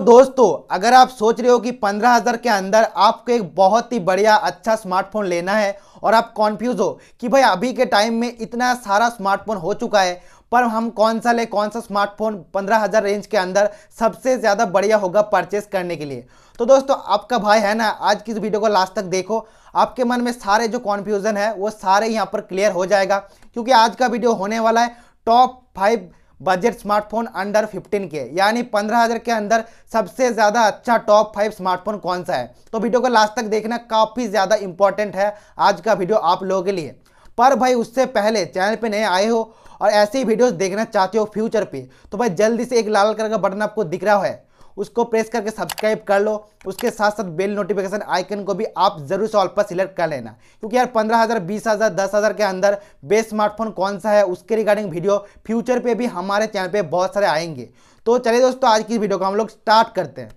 तो दोस्तों अगर आप सोच रहे हो कि पंद्रह हज़ार के अंदर आपको एक बहुत ही बढ़िया अच्छा स्मार्टफोन लेना है और आप कॉन्फ्यूज हो कि भाई अभी के टाइम में इतना सारा स्मार्टफोन हो चुका है पर हम कौन सा ले कौन सा स्मार्टफोन पंद्रह हज़ार रेंज के अंदर सबसे ज़्यादा बढ़िया होगा परचेस करने के लिए तो दोस्तों आपका भाई है ना आज की इस वीडियो को लास्ट तक देखो आपके मन में सारे जो कॉन्फ्यूज़न है वो सारे यहाँ पर क्लियर हो जाएगा क्योंकि आज का वीडियो होने वाला है top five budget smartphone under 15 के यानी 15000 के अंदर सबसे ज़्यादा अच्छा टॉप फाइव स्मार्टफोन कौन सा है तो वीडियो को लास्ट तक देखना काफ़ी ज़्यादा इंपॉर्टेंट है आज का वीडियो आप लोगों के लिए पर भाई उससे पहले चैनल पे नए आए हो और ऐसे ही वीडियोस देखना चाहते हो फ्यूचर पे तो भाई जल्दी से एक लाल कलर का बटन आपको दिख रहा है उसको प्रेस करके सब्सक्राइब कर लो उसके साथ साथ बेल नोटिफिकेशन आइकन को भी आप जरूर से ऑल पर सिलेक्ट कर लेना क्योंकि यार पंद्रह हज़ार बीस हज़ार दस हज़ार के अंदर बेस्ट स्मार्टफोन कौन सा है उसके रिगार्डिंग वीडियो फ्यूचर पे भी हमारे चैनल पे बहुत सारे आएंगे तो चलिए दोस्तों आज की वीडियो को हम लोग स्टार्ट करते हैं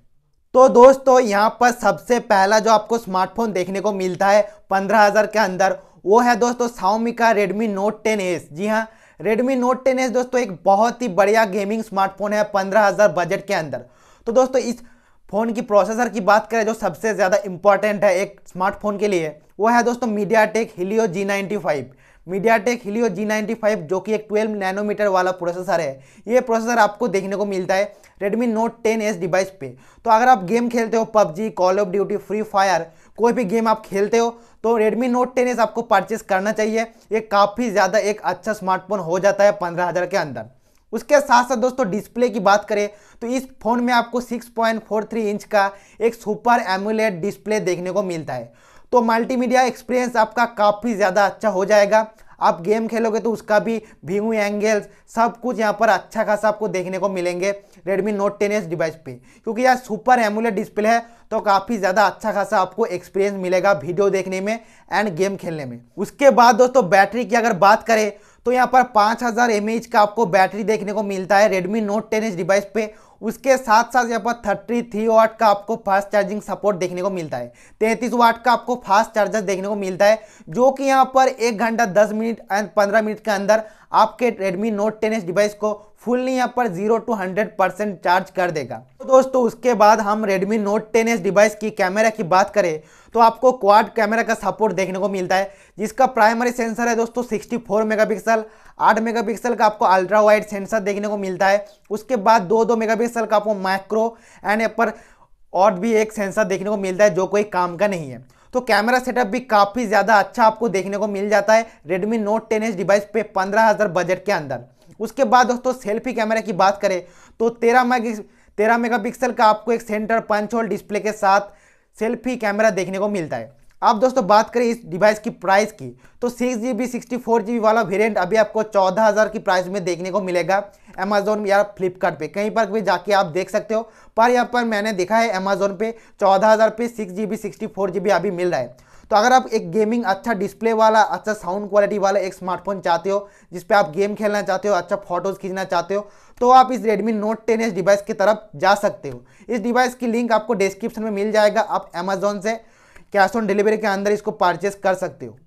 तो दोस्तों यहाँ पर सबसे पहला जो आपको स्मार्टफोन देखने को मिलता है पंद्रह हज़ार के अंदर वो है दोस्तों साउमी का रेडमी नोट टेन एस जी हाँ रेडमी नोट टेन एस दोस्तों एक बहुत ही बढ़िया गेमिंग स्मार्टफोन है पंद्रह हज़ार बजट के अंदर तो दोस्तों इस फ़ोन की प्रोसेसर की बात करें जो सबसे ज़्यादा इंपॉर्टेंट है एक स्मार्टफोन के लिए वो है दोस्तों MediaTek Helio G ninety five MediaTek Helio G ninety five जो कि एक 12 नैनोमीटर वाला प्रोसेसर है ये प्रोसेसर आपको देखने को मिलता है Redmi Note 10s डिवाइस पे तो अगर आप गेम खेलते हो PUBG, Call of Duty Free Fire कोई भी गेम आप खेलते हो तो Redmi Note 10s आपको परचेस करना चाहिए ये काफ़ी ज़्यादा एक अच्छा स्मार्टफोन हो जाता है पंद्रह हज़ार के अंदर उसके साथ साथ दोस्तों डिस्प्ले की बात करें तो इस फ़ोन में आपको 6.43 इंच का एक सुपर एमुलेट डिस्प्ले देखने को मिलता है तो मल्टीमीडिया एक्सपीरियंस आपका काफ़ी ज़्यादा अच्छा हो जाएगा आप गेम खेलोगे तो उसका भी व्यू एंगल्स सब कुछ यहाँ पर अच्छा खासा आपको देखने को मिलेंगे Redmi Note ten S device पे क्योंकि यह सुपर एमुलेट डिस्प्ले है तो काफ़ी ज़्यादा अच्छा खासा आपको एक्सपीरियंस मिलेगा वीडियो देखने में एंड गेम खेलने में उसके बाद दोस्तों बैटरी की अगर बात करें तो यहाँ पर 5000 हजार का आपको बैटरी देखने को मिलता है रेडमी नोट टेन डिवाइस पे उसके साथ साथ यहाँ पर थर्टी थ्री वाट का आपको फास्ट चार्जिंग सपोर्ट देखने को मिलता है तैंतीस वाट का आपको फास्ट चार्जर देखने को मिलता है जो कि यहाँ पर एक घंटा दस मिनट एंड पंद्रह मिनट के अंदर आपके Redmi Note 10s डिवाइस को फुल्ली यहाँ पर zero to hundred percent charge कर देगा तो दोस्तों उसके बाद हम Redmi Note 10s डिवाइस की कैमरा की बात करें तो आपको क्वाड कैमरा का सपोर्ट देखने को मिलता है जिसका प्राइमरी सेंसर है दोस्तों मेगा पिक्सल आठ मेगापिक्सल का आपको अल्ट्रा वाइड सेंसर देखने को मिलता है उसके बाद दो दो मेगापिक्सल का आपको माइक्रो एंड एपर पर और भी एक सेंसर देखने को मिलता है जो कोई काम का नहीं है तो कैमरा सेटअप भी काफ़ी ज़्यादा अच्छा आपको देखने को मिल जाता है Redmi Note ten S device पे पंद्रह हज़ार बजट के अंदर उसके बाद दोस्तों सेल्फी कैमरा की बात करें तो तेरह मेगा तेरह मेगा का आपको एक सेंटर पंच होल डिस्प्ले के साथ सेल्फी कैमरा देखने को मिलता है अब दोस्तों बात करें इस डिवाइस की प्राइस की तो six G B sixty four G B वाला वेरियंट अभी आपको चौदह हज़ार की प्राइस में देखने को मिलेगा अमेजोन या फ्लिपकार्ट पे कहीं पर भी जाके आप देख सकते हो पर यहाँ पर मैंने देखा है अमेजोन पे चौदह हज़ार पे six G B sixty four G B अभी मिल रहा है तो अगर आप एक गेमिंग अच्छा डिस्प्ले वाला अच्छा साउंड क्वालिटी वाला एक स्मार्टफोन चाहते हो जिस पर आप गेम खेलना चाहते हो अच्छा फोटोज़ खींचना चाहते हो तो आप इस Redmi Note 10s डिवाइस की तरफ जा सकते हो इस डिवाइस की लिंक आपको डिस्क्रिप्शन में मिल जाएगा आप अमेजोन से कैश ऑन डिलीवरी के अंदर इसको परचेस कर सकते हो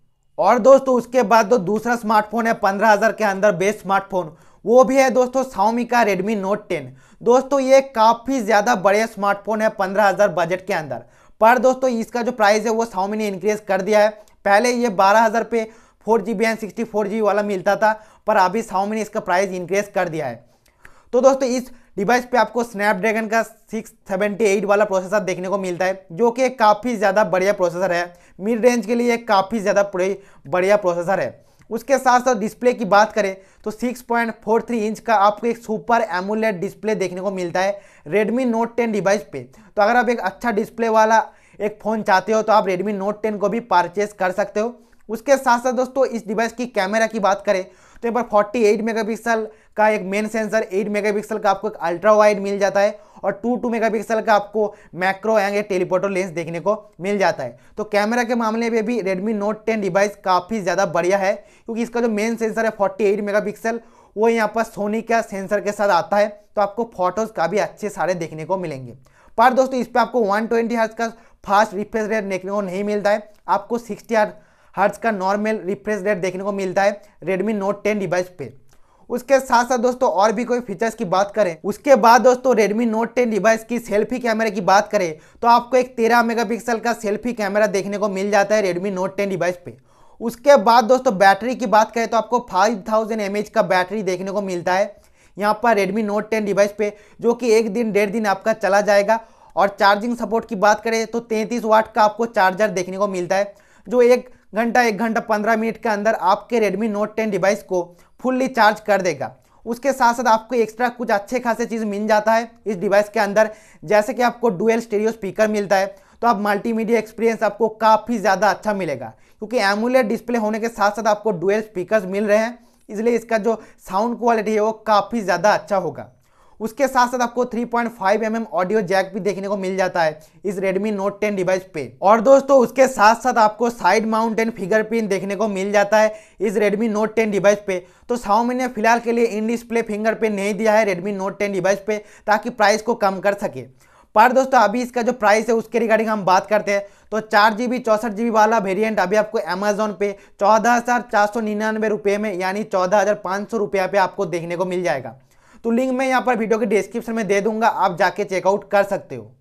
और दोस्तों उसके बाद जो तो दूसरा स्मार्टफोन है पंद्रह हज़ार के अंदर बेस्ट स्मार्टफोन वो भी है दोस्तों साउमी का रेडमी नोट टेन दोस्तों ये काफ़ी ज़्यादा बड़े स्मार्टफोन है पंद्रह हज़ार बजट के अंदर पर दोस्तों इसका जो प्राइस है वो साउमी ने इंक्रीज कर दिया है पहले ये बारह हज़ार पे four G B and sixty four G वाला मिलता था पर अभी साउमी ने इसका प्राइस इंक्रीज कर दिया है तो दोस्तों इस डिवाइस पे आपको स्नैपड्रैगन का 678 वाला प्रोसेसर देखने को मिलता है जो कि काफ़ी ज़्यादा बढ़िया प्रोसेसर है मिड रेंज के लिए काफ़ी ज़्यादा बढ़िया प्रोसेसर है उसके साथ साथ डिस्प्ले की बात करें तो 6.43 इंच का आपको एक सुपर एमुलेट डिस्प्ले देखने को मिलता है रेडमी नोट 10 डिवाइस पे तो अगर आप एक अच्छा डिस्प्ले वाला एक फ़ोन चाहते हो तो आप रेडमी नोट 10 को भी परचेस कर सकते हो उसके साथ साथ दोस्तों इस डिवाइस की कैमरा की बात करें तो यहाँ पर 48 मेगापिक्सल का एक मेन सेंसर 8 मेगापिक्सल का आपको एक अल्ट्रा वाइड मिल जाता है और टू मेगा मेगापिक्सल का आपको मैक्रो एंग टेलीपोटो लेंस देखने को मिल जाता है तो कैमरा के मामले में भी रेडमी नोट 10 डिवाइस काफ़ी ज़्यादा बढ़िया है क्योंकि इसका जो मेन सेंसर है मेगा मेगापिक्सल वो यहाँ पर सोनी का सेंसर के साथ आता है तो आपको फोटोज़ का भी अच्छे सारे देखने को मिलेंगे पर दोस्तों इस पर आपको वन ट्वेंटी का फास्ट रिफ्रेश रेट देखने को नहीं मिलता है आपको सिक्सटी हर्ट हर्ज का नॉर्मल रिफ्रेश रेट देखने को मिलता है रेडमी नोट टेन डिवाइस पे उसके साथ साथ दोस्तों और भी कोई फीचर्स की बात करें उसके बाद दोस्तों Redmi Note 10 डिवाइस की सेल्फी कैमरे की बात करें तो आपको एक 13 मेगापिक्सल का सेल्फी कैमरा देखने को मिल जाता है Redmi Note 10 डिवाइस पे उसके बाद दोस्तों बैटरी की बात करें तो आपको 5000 थाउजेंड का बैटरी देखने को मिलता है यहाँ पर रेडमी नोट टेन डिवाइस पे जो कि एक दिन डेढ़ दिन आपका चला जाएगा और चार्जिंग सपोर्ट की बात करें तो तैंतीस वाट का आपको चार्जर देखने को मिलता है जो एक घंटा एक घंटा पंद्रह मिनट के अंदर आपके रेडमी नोट टेन डिवाइस को फुल्ली चार्ज कर देगा उसके साथ साथ आपको एक्स्ट्रा कुछ अच्छे खासे चीज़ मिल जाता है इस डिवाइस के अंदर जैसे कि आपको डुअल स्टेरियो स्पीकर मिलता है तो आप मल्टीमीडिया एक्सपीरियंस आपको काफ़ी ज़्यादा अच्छा मिलेगा क्योंकि एमुलेट डिस्प्ले होने के साथ साथ आपको डुअल स्पीकर मिल रहे हैं इसलिए इसका जो साउंड क्वालिटी है वो काफ़ी ज़्यादा अच्छा होगा उसके साथ साथ आपको 3.5 पॉइंट mm ऑडियो जैक भी देखने को मिल जाता है इस Redmi Note 10 डिवाइस पे और दोस्तों उसके साथ साथ आपको साइड माउंट एंड फिंगरप्रिंट देखने को मिल जाता है इस Redmi Note 10 डिवाइस पे तो Xiaomi ने फिलहाल के लिए इन डिस्प्ले फिंगर पे नहीं दिया है Redmi Note 10 डिवाइस पे ताकि प्राइस को कम कर सके पर दोस्तों अभी इसका जो प्राइस है उसके रिगार्डिंग हम बात करते हैं तो चार जी बी चौंसठ जी बी वाला वेरियंट अभी आपको अमेजोन पे चौदह हज़ार चार सौ निन्यानवे रुपये में यानी चौदह हज़ार पाँच सौ रुपया पे आपको देखने को मिल जाएगा तो लिंक मैं यहाँ पर वीडियो के डिस्क्रिप्शन में दे दूंगा आप जाके चेकआउट कर सकते हो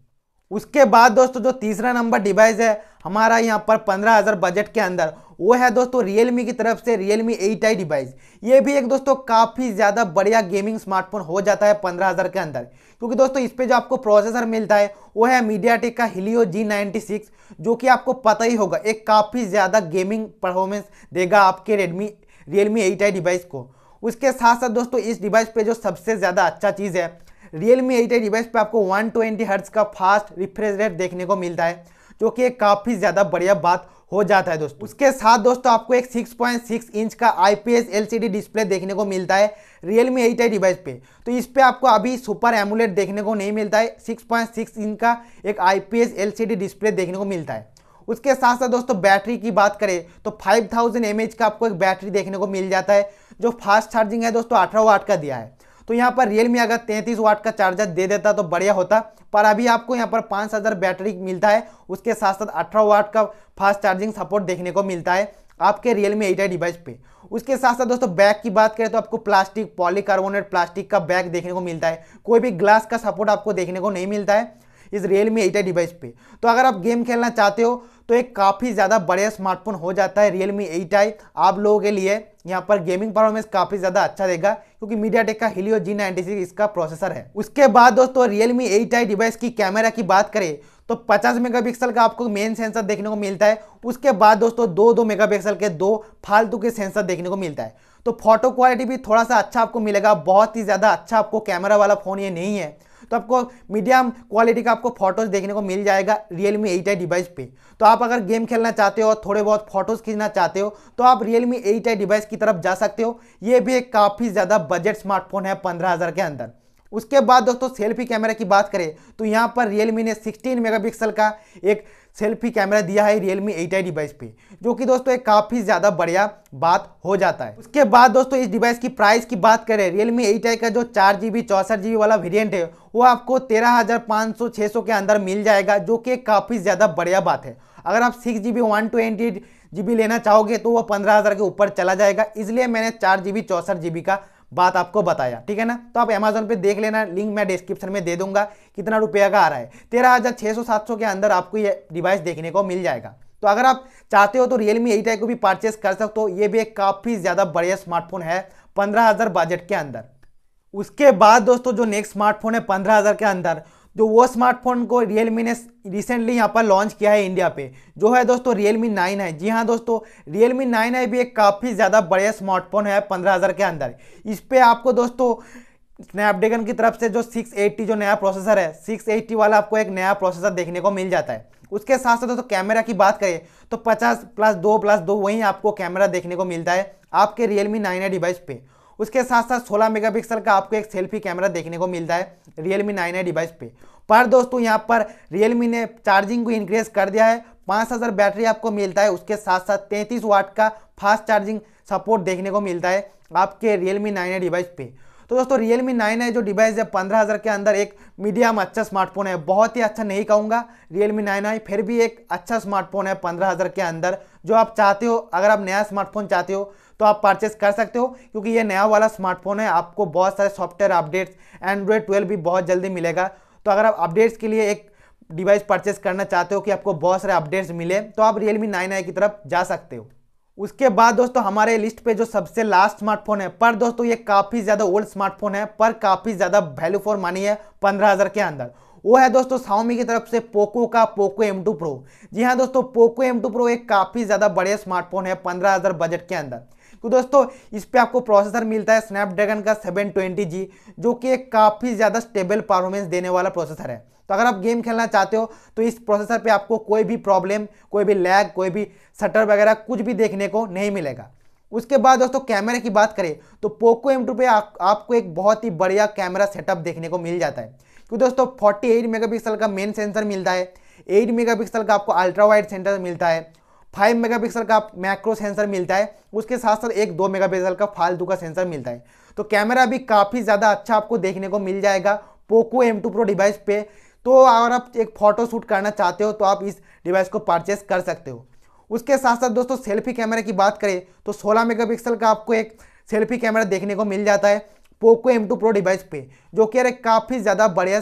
उसके बाद दोस्तों जो तीसरा नंबर डिवाइस है हमारा यहाँ पर पंद्रह हज़ार बजट के अंदर वो है दोस्तों रियलमी की तरफ से मी एट आई डिवाइस ये भी एक दोस्तों काफ़ी ज़्यादा बढ़िया गेमिंग स्मार्टफोन हो जाता है पंद्रह हज़ार के अंदर क्योंकि दोस्तों इस पर जो आपको प्रोसेसर मिलता है वो है मीडियाटेक का हिलियो जी नाइन्टी सिक्स जो कि आपको पता ही होगा एक काफ़ी ज़्यादा गेमिंग परफॉर्मेंस देगा आपके Redmi Realme eight I device को उसके साथ साथ दोस्तों इस डिवाइस पे जो सबसे ज़्यादा अच्छा चीज़ है रियल मी एट डिवाइस पे आपको 120 ट्वेंटी हर्ट्स का फास्ट रिफ्रेश रेट देखने को मिलता है जो कि काफ़ी ज़्यादा बढ़िया बात हो जाता है दोस्तों उसके साथ दोस्तों आपको एक 6.6 इंच का आईपीएस एलसीडी डिस्प्ले देखने को मिलता है रियलमी एट आई डिवाइस पे तो इस पर आपको अभी सुपर एमुलेट देखने को नहीं मिलता है 6.6 इंच का एक आईपीएस एलसीडी डिस्प्ले देखने को मिलता है उसके साथ साथ दोस्तों बैटरी की बात करें तो 5000 थाउजेंड का आपको एक बैटरी देखने को मिल जाता है जो फास्ट चार्जिंग है दोस्तों अठारह वाट का दिया है तो यहाँ पर रियलमी अगर तैंतीस वाट का चार्जर दे देता तो बढ़िया होता पर अभी आपको यहाँ पर पाँच हज़ार बैटरी मिलता है उसके साथ साथ अठारह वाट का फास्ट चार्जिंग सपोर्ट देखने को मिलता है आपके रियलमी एट डिवाइस पे उसके साथ साथ दोस्तों बैग की बात करें तो आपको प्लास्टिक पॉलीकार्बोनेट प्लास्टिक का बैग देखने को मिलता है कोई भी ग्लास का सपोर्ट आपको देखने को नहीं मिलता है इस रियलमी एट डिवाइस पर तो अगर आप गेम खेलना चाहते हो तो एक काफ़ी ज़्यादा बढ़िया स्मार्टफोन हो जाता है रियलमी एट आप लोगों के लिए यहाँ पर गेमिंग परफॉर्मेंस काफी ज्यादा अच्छा रहेगा क्योंकि मीडिया टेक का हिलियो जी नाइनटी इसका प्रोसेसर है उसके बाद दोस्तों रियलमी एट आई डिवाइस की कैमरा की बात करें तो 50 मेगापिक्सल का आपको मेन सेंसर देखने को मिलता है उसके बाद दोस्तों दो दो मेगापिक्सल के दो फालतू के सेंसर देखने को मिलता है तो फोटो क्वालिटी भी थोड़ा सा अच्छा आपको मिलेगा बहुत ही ज़्यादा अच्छा आपको कैमरा वाला फ़ोन ये नहीं है तो आपको मीडियम क्वालिटी का आपको फोटोज देखने को मिल जाएगा Realme eight I device पे तो आप अगर गेम खेलना चाहते हो और थोड़े बहुत फोटोज खींचना चाहते हो तो आप Realme eight I device की तरफ जा सकते हो ये भी एक काफ़ी ज़्यादा बजट स्मार्टफोन है पंद्रह के अंदर उसके बाद दोस्तों सेल्फी कैमरा की बात करें तो यहाँ पर रियलमी ने 16 मेगापिक्सल का एक सेल्फी कैमरा दिया है रियलमी एट आई डिवाइस पे जो कि दोस्तों एक काफ़ी ज़्यादा बढ़िया बात हो जाता है उसके बाद दोस्तों इस डिवाइस की प्राइस की बात करें रियलमी एट आई का जो चार जी बी चौंसठ जी बी वाला वेरियंट है वो आपको तेरह हज़ार पाँच सौ छः सौ के अंदर मिल जाएगा जो कि काफ़ी ज़्यादा बढ़िया बात है अगर आप six G B one twenty G B लेना चाहोगे तो वो पंद्रह हज़ार के ऊपर चला जाएगा इसलिए मैंने चार जी बी जी बी का बात आपको बताया ठीक है ना तो आप अमेजोन पे देख लेना लिंक मैं डिस्क्रिप्शन में दे दूंगा कितना रुपया का आ रहा है तेरह हज़ार छः सौ सात सौ के अंदर आपको ये डिवाइस देखने को मिल जाएगा तो अगर आप चाहते हो तो रियलमी एट आई को भी परचेस कर सकते हो ये भी एक काफ़ी ज़्यादा बढ़िया स्मार्टफोन है पंद्रह हज़ार बजट के अंदर उसके बाद दोस्तों जो नेक्स्ट स्मार्टफोन है पंद्रह हज़ार के अंदर जो वो स्मार्टफोन को रियलमी ने रिसेंटली यहाँ पर लॉन्च किया है इंडिया पे जो है दोस्तों रियलमी नाइन है जी हाँ दोस्तों रियलमी नाइन है भी एक काफ़ी ज़्यादा बढ़िया स्मार्टफोन है पंद्रह हज़ार के अंदर इस पर आपको दोस्तों स्नैपड्रैगन की तरफ से जो 680 जो नया प्रोसेसर है 680 वाला आपको एक नया प्रोसेसर देखने को मिल जाता है उसके साथ साथ दोस्तों कैमरा की बात करें तो 50 प्लस दो प्लस दो वहीं आपको कैमरा देखने को मिलता है आपके रियलमी नाइन डिवाइस पे उसके साथ साथ 16 मेगापिक्सल का आपको एक सेल्फी कैमरा देखने को मिलता है रियलमी नाइन डिवाइस पे पर दोस्तों यहाँ पर रियलमी ने चार्जिंग को इंक्रीज कर दिया है 5000 बैटरी आपको मिलता है उसके साथ साथ 33 वाट का फास्ट चार्जिंग सपोर्ट देखने को मिलता है आपके रियलमी नाइन डिवाइस पे तो दोस्तों Realme नाइन है जो डिवाइस है पंद्रह हज़ार के अंदर एक मीडियम अच्छा स्मार्टफोन है बहुत ही अच्छा नहीं कहूँगा रियलमी नाइन है फिर भी एक अच्छा स्मार्टफोन है पंद्रह हज़ार के अंदर जो आप चाहते हो अगर आप नया स्मार्टफोन चाहते हो तो आप परचेस कर सकते हो क्योंकि ये नया वाला स्मार्टफोन है आपको बहुत सारे सॉफ्टवेयर अपडेट्स एंड्रॉयड ट्वेल्व भी बहुत जल्दी मिलेगा तो अगर आप अपडेट्स के लिए एक डिवाइस परचेस करना चाहते हो कि आपको बहुत सारे अपडेट्स मिले तो आप रियलमी नाइन आई की तरफ जा सकते हो उसके बाद दोस्तों हमारे लिस्ट पे जो सबसे लास्ट स्मार्टफोन है पर दोस्तों ये काफ़ी ज़्यादा ओल्ड स्मार्टफोन है पर काफ़ी ज़्यादा वैल्यू फॉर मनी है पंद्रह हज़ार के अंदर वो है दोस्तों साउमी की तरफ से पोको का पोको M2 Pro जी हाँ दोस्तों पोको M2 Pro एक काफ़ी ज़्यादा बढ़िया स्मार्टफोन है पंद्रह हज़ार बजट के अंदर तो दोस्तों इस पर आपको प्रोसेसर मिलता है स्नैपड्रैगन का सेवन ट्वेंटी जी जो कि एक काफ़ी ज़्यादा स्टेबल परफॉर्मेंस देने वाला प्रोसेसर है तो अगर आप गेम खेलना चाहते हो तो इस प्रोसेसर पे आपको कोई भी प्रॉब्लम कोई भी लैग कोई भी शटर वगैरह कुछ भी देखने को नहीं मिलेगा उसके बाद दोस्तों कैमरे की बात करें तो पोको एम टू पे आप, आपको एक बहुत ही बढ़िया कैमरा सेटअप देखने को मिल जाता है क्योंकि तो दोस्तों 48 मेगापिक्सल का मेन सेंसर मिलता है एट मेगा का आपको अल्ट्रा वाइड सेंसर मिलता है फाइव मेगापिक्सल का मैक्रो सेंसर मिलता है उसके साथ साथ एक दो मेगापिक्सल का फालतू का सेंसर मिलता है तो कैमरा भी काफ़ी ज़्यादा अच्छा आपको देखने को मिल जाएगा Poco M two pro device पे तो अगर आप एक फ़ोटो शूट करना चाहते हो तो आप इस डिवाइस को परचेस कर सकते हो उसके साथ साथ दोस्तों सेल्फी कैमरे की बात करें तो 16 मेगापिक्सल का आपको एक सेल्फी कैमरा देखने को मिल जाता है Poco M two pro device पे जो कि अरे काफ़ी ज़्यादा बढ़िया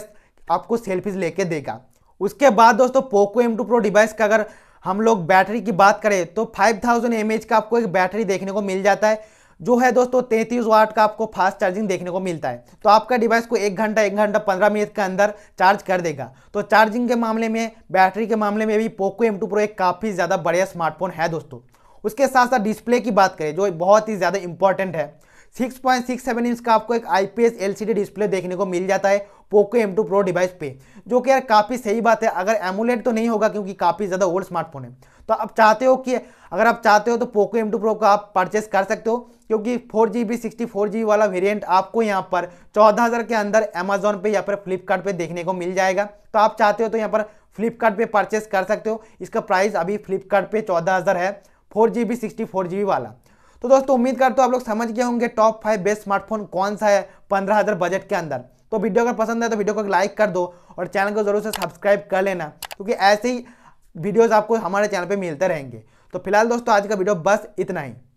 आपको सेल्फीज लेके देगा उसके बाद दोस्तों Poco M two pro device का अगर हम लोग बैटरी की बात करें तो 5000 थाउजेंड का आपको एक बैटरी देखने को मिल जाता है जो है दोस्तों 33 वाट का आपको फास्ट चार्जिंग देखने को मिलता है तो आपका डिवाइस को एक घंटा एक घंटा 15 मिनट के अंदर चार्ज कर देगा तो चार्जिंग के मामले में बैटरी के मामले में भी पोको एम टू प्रो एक काफ़ी ज़्यादा बढ़िया स्मार्टफोन है दोस्तों उसके साथ साथ डिस्प्ले की बात करें जो बहुत ही ज़्यादा इंपॉर्टेंट है 6.67 इंच का आपको एक आई पी डिस्प्ले देखने को मिल जाता है Poco M two pro device पे जो कि यार काफ़ी सही बात है अगर एमुलेट तो नहीं होगा क्योंकि काफ़ी ज़्यादा ओल्ड स्मार्टफोन है तो आप चाहते हो कि अगर आप चाहते हो तो पोको एम टू प्रो का आप परचेस कर सकते हो क्योंकि four G B sixty four G वाला वेरियंट आपको यहाँ पर चौदह हज़ार के अंदर अमेजोन पे या फिर फ्लिपकार्ट पे देखने को मिल जाएगा तो आप चाहते हो तो यहाँ पर फ्लिपकार्ट पे परचेस कर सकते हो इसका प्राइस अभी फ्लिपकार्ट पे चौदह हज़ार है four G B sixty four G B वाला तो दोस्तों उम्मीद करते हो आप लोग समझ गए होंगे टॉप फाइव बेस्ट स्मार्टफोन कौन सा है पंद्रह हज़ार बजट के अंदर तो वीडियो अगर पसंद है तो वीडियो को लाइक कर दो और चैनल को ज़रूर से सब्सक्राइब कर लेना क्योंकि ऐसे ही वीडियोज़ आपको हमारे चैनल पर मिलते रहेंगे तो फिलहाल दोस्तों आज का वीडियो बस इतना ही